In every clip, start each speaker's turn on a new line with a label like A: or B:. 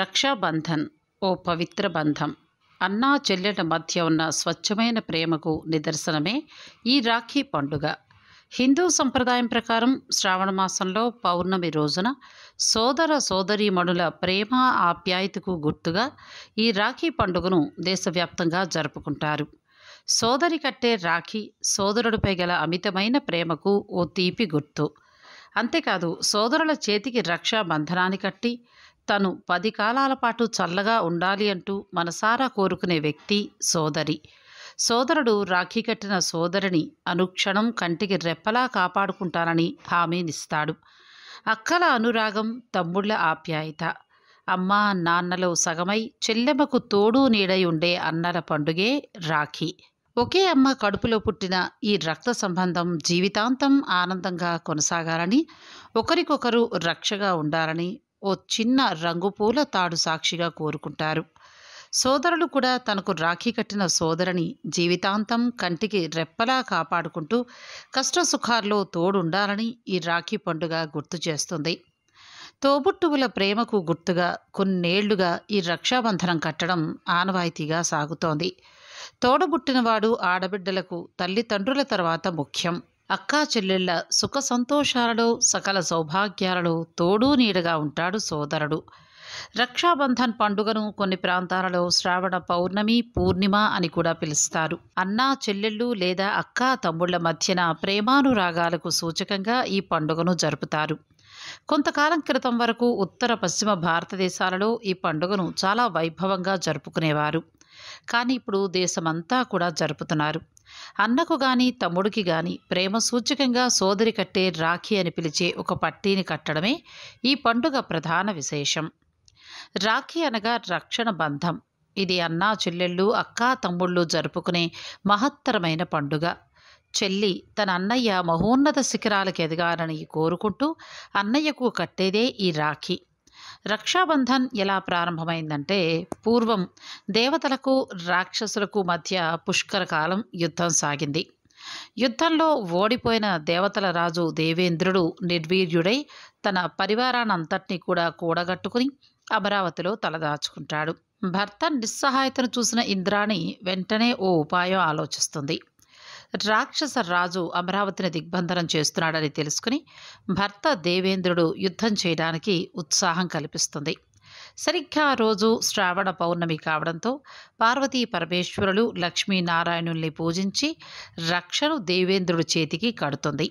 A: రక్షాబంధన్ ఓ పవిత్ర బంధం అన్నా చెల్లెల మధ్య ఉన్న స్వచ్ఛమైన ప్రేమకు నిదర్శనమే ఈ రాఖీ పండుగ హిందూ సంప్రదాయం ప్రకారం శ్రావణ మాసంలో పౌర్ణమి రోజున సోదర సోదరీమణుల ప్రేమ ఆప్యాయతకు గుర్తుగా ఈ రాఖీ పండుగను దేశవ్యాప్తంగా జరుపుకుంటారు సోదరి కట్టే రాఖీ సోదరుడిపై గల అమితమైన ప్రేమకు ఓ తీపి గుర్తు అంతేకాదు సోదరుల చేతికి రక్షా బంధనాన్ని కట్టి తను పది కాలాల పాటు చల్లగా ఉండాలి అంటూ మనసారా కోరుకునే వ్యక్తి సోదరి సోదరుడు రాఖీ కట్టిన సోదరిని అనుక్షణం కంటికి రెప్పలా కాపాడుకుంటానని హామీనిస్తాడు అక్కల అనురాగం తమ్ముళ్ల ఆప్యాయత అమ్మ నాన్నలో సగమై చెల్లెమ్మకు తోడు నీడై ఉండే అన్నల పండుగే రాఖీ ఒకే అమ్మ కడుపులో పుట్టిన ఈ రక్త సంబంధం జీవితాంతం ఆనందంగా కొనసాగాలని ఒకరికొకరు రక్షగా ఉండాలని ఓ చిన్న రంగుపూల తాడు సాక్షిగా కోరుకుంటారు సోదరులు కూడా తనకు రాఖీ కట్టిన సోదరిని జీవితాంతం కంటికి రెప్పలా కాపాడుకుంటూ కష్టసుఖాల్లో తోడుండాలని ఈ రాఖీ పండుగ గుర్తు చేస్తుంది తోబుట్టువుల ప్రేమకు గుర్తుగా కొన్నేళ్లుగా ఈ రక్షాబంధనం కట్టడం ఆనవాయితీగా సాగుతోంది తోడబుట్టినవాడు ఆడబిడ్డలకు తల్లిదండ్రుల తర్వాత ముఖ్యం అక్కా చెల్లెళ్ళ సుఖ సంతోషాలలో సకల సౌభాగ్యాలలో తోడు నీడగా ఉంటాడు సోదరుడు రక్షాబంధన్ పండుగను కొన్ని ప్రాంతాలలో శ్రావణ పౌర్ణమి పూర్ణిమ అని కూడా పిలుస్తారు అన్నా చెల్లెళ్ళు లేదా అక్క తమ్ముళ్ల మధ్యన ప్రేమానురాగాలకు సూచకంగా ఈ పండుగను జరుపుతారు కొంతకాలం క్రితం వరకు ఉత్తర పశ్చిమ భారతదేశాలలో ఈ పండుగను చాలా వైభవంగా జరుపుకునేవారు కానీ ఇప్పుడు దేశమంతా కూడా జరుపుతున్నారు అన్నకు గాని తమ్ముడికి గాని ప్రేమ సూచకంగా సోదరి కట్టే రాఖీ అని పిలిచే ఒక పట్టీని కట్టడమే ఈ పండుగ ప్రధాన విశేషం రాఖీ అనగా రక్షణ బంధం ఇది అన్నా చెల్లెళ్ళు అక్కా తమ్ముళ్ళు జరుపుకునే మహత్తరమైన పండుగ చెల్లి తన అన్నయ్య మహోన్నత శిఖరాలకు ఎదగాలని కోరుకుంటూ అన్నయ్యకు కట్టేదే ఈ రాఖీ రక్షాబంధన్ ఎలా ప్రారంభమైందంటే పూర్వం దేవతలకు రాక్షసులకు మధ్య పుష్కర కాలం యుద్ధం సాగింది యుద్ధంలో ఓడిపోయిన దేవతల రాజు దేవేంద్రుడు నిర్వీర్యుడై తన పరివారానంతటినీ కూడా కూడగట్టుకుని అమరావతిలో తలదాచుకుంటాడు భర్త నిస్సహాయతను చూసిన ఇంద్రాణి వెంటనే ఓ ఉపాయం ఆలోచిస్తుంది రాక్షస రాజు అమరావతిని దిగ్బంధనం చేస్తున్నాడని తెలుసుకుని భర్త దేవేంద్రుడు యుద్ధం చేయడానికి ఉత్సాహం కల్పిస్తుంది సరిగ్గా రోజు శ్రావణ పౌర్ణమి కావడంతో పార్వతీ పరమేశ్వరులు లక్ష్మీనారాయణుల్ని పూజించి రక్షను దేవేంద్రుడి చేతికి కడుతుంది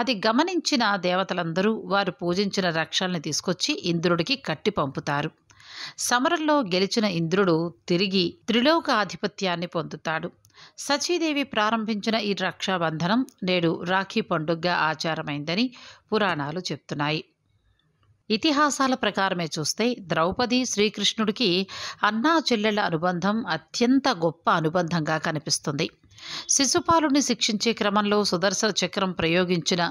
A: అది గమనించిన దేవతలందరూ వారు పూజించిన రక్షల్ని తీసుకొచ్చి ఇంద్రుడికి కట్టి పంపుతారు సమరంలో గెలిచిన ఇంద్రుడు తిరిగి త్రిలోక ఆధిపత్యాన్ని పొందుతాడు సచీదేవి ప్రారంభించిన ఈ రక్షాబంధనం నేడు రాఖీ పండుగగా ఆచారమైందని పురాణాలు చెప్తున్నాయి ఇతిహాసాల ప్రకారమే చూస్తే ద్రౌపది శ్రీకృష్ణుడికి అన్నా చెల్లెళ్ల అనుబంధం అత్యంత గొప్ప అనుబంధంగా కనిపిస్తుంది శిశుపాలుని శిక్షించే క్రమంలో సుదర్శన చక్రం ప్రయోగించిన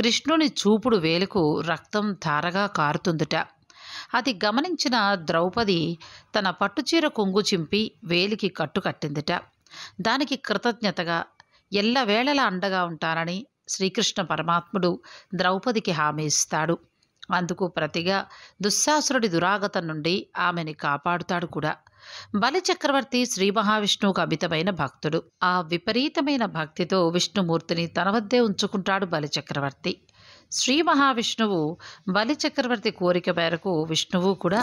A: కృష్ణుని చూపుడు వేలుకు రక్తం ధారగా కారుతుందిట అది గమనించిన ద్రౌపది తన పట్టుచీర కొంగు చింపి వేలికి కట్టుకట్టిందిట దానికి కృతజ్ఞతగా ఎల్లవేళలా అండగా ఉంటానని శ్రీకృష్ణ పరమాత్ముడు ద్రౌపదికి హామీ ఇస్తాడు అందుకు ప్రతిగా దుస్సాసురుడి దురాగతం నుండి ఆమెని కాపాడుతాడు కూడా బలిచక్రవర్తి శ్రీ మహావిష్ణువుకు అమితమైన భక్తుడు ఆ విపరీతమైన భక్తితో విష్ణుమూర్తిని తన వద్దే ఉంచుకుంటాడు బలిచక్రవర్తి శ్రీ మహావిష్ణువు చక్రవర్తి కోరిక మేరకు విష్ణువు కూడా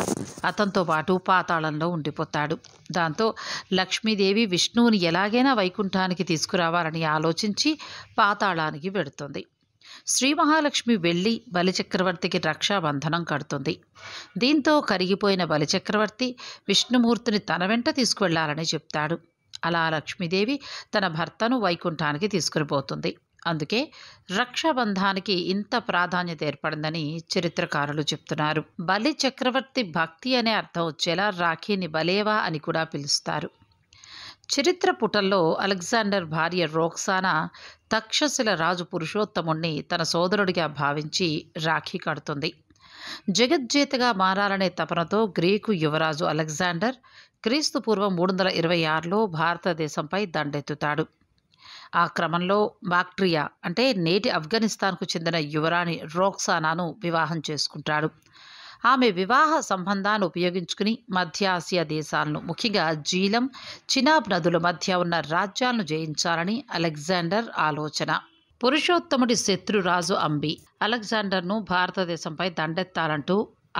A: అతనితో పాటు పాతాళంలో ఉండిపోతాడు దాంతో లక్ష్మీదేవి విష్ణువుని ఎలాగైనా వైకుంఠానికి తీసుకురావాలని ఆలోచించి పాతాళానికి వెడుతుంది శ్రీ మహాలక్ష్మి వెళ్ళి బలిచక్రవర్తికి రక్షాబంధనం కడుతుంది దీంతో కరిగిపోయిన బలిచక్రవర్తి విష్ణుమూర్తిని తన వెంట తీసుకువెళ్లాలని చెప్తాడు అలా లక్ష్మీదేవి తన భర్తను వైకుంఠానికి తీసుకునిపోతుంది అందుకే రక్షాబంధానికి ఇంత ప్రాధాన్యత ఏర్పడిందని చరిత్రకారులు చెప్తున్నారు బలి చక్రవర్తి భక్తి అనే అర్థం వచ్చేలా రాఖీని బలేవా అని కూడా పిలుస్తారు చరిత్ర పుటల్లో అలెగ్జాండర్ భార్య రోక్సానా తక్షశిల రాజు పురుషోత్తముణ్ణి తన సోదరుడిగా భావించి రాఖీ కడుతుంది జగజ్జేతగా మారాలనే తపనతో గ్రీకు యువరాజు అలెగ్జాండర్ క్రీస్తు పూర్వం మూడు వందల ఇరవై ఆరులో భారతదేశంపై దండెత్తుతాడు ఆ క్రమంలో బాక్ట్రియా అంటే నేటి ఆఫ్ఘనిస్తాన్కు చెందిన యువరాణి రోక్సానాను వివాహం చేసుకుంటాడు ఆమె వివాహ సంబంధాన్ని ఉపయోగించుకుని మధ్య ఆసియా దేశాలను ముఖ్యంగా జీలం చినాబ్ నదుల మధ్య ఉన్న రాజ్యాలను జయించాలని అలెగ్జాండర్ ఆలోచన పురుషోత్తముడి శత్రురాజు అంబి అలెగ్జాండర్ను భారతదేశంపై దండెత్తాలంటూ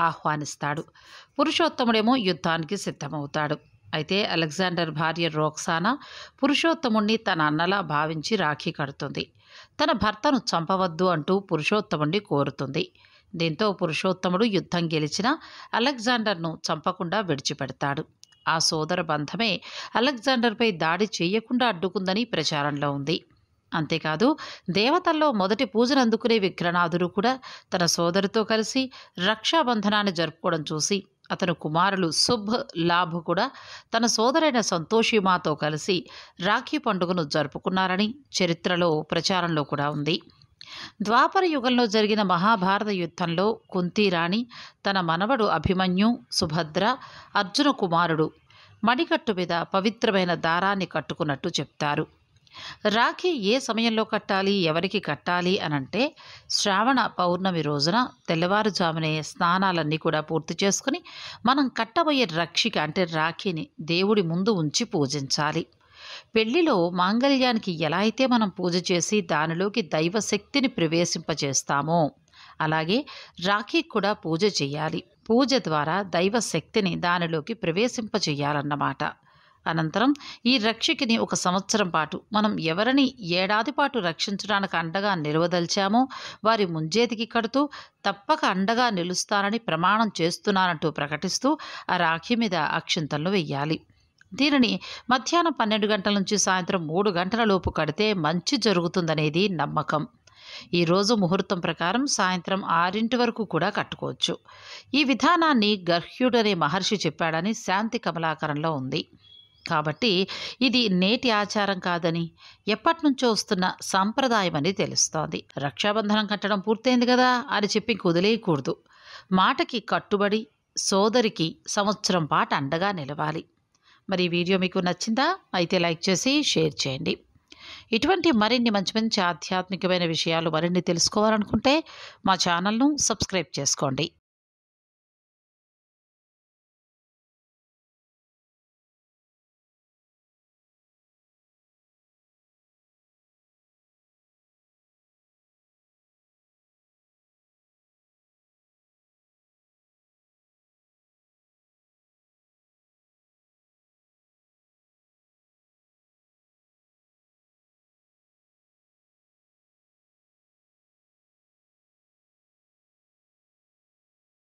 A: ఆహ్వానిస్తాడు పురుషోత్తముడేమో యుద్ధానికి సిద్ధమవుతాడు అయితే అలెగ్జాండర్ భార్య రోక్సానా పురుషోత్తముణ్ణి తన అన్నలా భావించి రాఖీ కడుతుంది తన భర్తను చంపవద్దు అంటూ పురుషోత్తముణ్ణి కోరుతుంది దీంతో పురుషోత్తముడు యుద్ధం గెలిచిన అలెగ్జాండర్ను చంపకుండా విడిచిపెడతాడు ఆ సోదర బంధమే అలెగ్జాండర్పై దాడి చేయకుండా అడ్డుకుందని ప్రచారంలో ఉంది అంతేకాదు దేవతల్లో మొదటి పూజను అందుకునే విగ్రహనాథుడు కూడా తన సోదరితో కలిసి రక్షాబంధనాన్ని జరుపుకోవడం చూసి అతను కుమారులు శుభ్ లాభ్ కూడా తన సోదరైన సంతోషిమాతో కలిసి రాఖీ పండుగను జరుపుకున్నారని చరిత్రలో ప్రచారంలో కూడా ఉంది ద్వాపర యుగంలో జరిగిన మహాభారత యుద్ధంలో కుంతి రాణి తన మనవడు అభిమన్యు సుభద్ర అర్జున కుమారుడు మణికట్టు మీద పవిత్రమైన దారాన్ని కట్టుకున్నట్టు చెప్తారు రాఖీ ఏ సమయంలో కట్టాలి ఎవరికి కట్టాలి అనంటే శ్రావణ పౌర్ణమి రోజున తెల్లవారుజామునే స్నానాలన్నీ కూడా పూర్తి చేసుకుని మనం కట్టబోయే రక్షిక అంటే రాఖీని దేవుడి ముందు ఉంచి పూజించాలి పెళ్లిలో మాంగళ్యానికి ఎలా అయితే మనం పూజ చేసి దానిలోకి దైవశక్తిని ప్రవేశింపజేస్తామో అలాగే రాఖీ కూడా పూజ చేయాలి పూజ ద్వారా దైవశక్తిని దానిలోకి ప్రవేశింపజేయాలన్నమాట అనంతరం ఈ రక్షకిని ఒక సంవత్సరం పాటు మనం ఎవరిని ఏడాది పాటు రక్షించడానికి అండగా నిలవదల్చామో వారి ముంజేతికి కడుతూ తప్పక అండగా నిలుస్తానని ప్రమాణం చేస్తున్నానంటూ ప్రకటిస్తూ ఆ రాఖీ మీద అక్షింతలు వెయ్యాలి దీనిని మధ్యాహ్నం పన్నెండు గంటల నుంచి సాయంత్రం మూడు గంటల లోపు కడితే మంచి జరుగుతుందనేది నమ్మకం ఈరోజు ముహూర్తం ప్రకారం సాయంత్రం ఆరింటి వరకు కూడా కట్టుకోవచ్చు ఈ విధానాన్ని గర్హ్యుడనే మహర్షి చెప్పాడని శాంతి కమలాకరంలో ఉంది కాబట్టి ఇది నేటి ఆచారం కాదని ఎప్పటినుంచో వస్తున్న సాంప్రదాయం అని తెలుస్తోంది రక్షాబంధనం కట్టడం పూర్తయింది కదా అని చెప్పి కుదిలేయకూడదు మాటకి కట్టుబడి సోదరికి సంవత్సరం పాటు అండగా నిలవాలి మరి వీడియో మీకు నచ్చిందా అయితే లైక్ చేసి షేర్ చేయండి ఇటువంటి మరిన్ని మంచి మంచి ఆధ్యాత్మికమైన విషయాలు మరిన్ని తెలుసుకోవాలనుకుంటే మా ఛానల్ను సబ్స్క్రైబ్ చేసుకోండి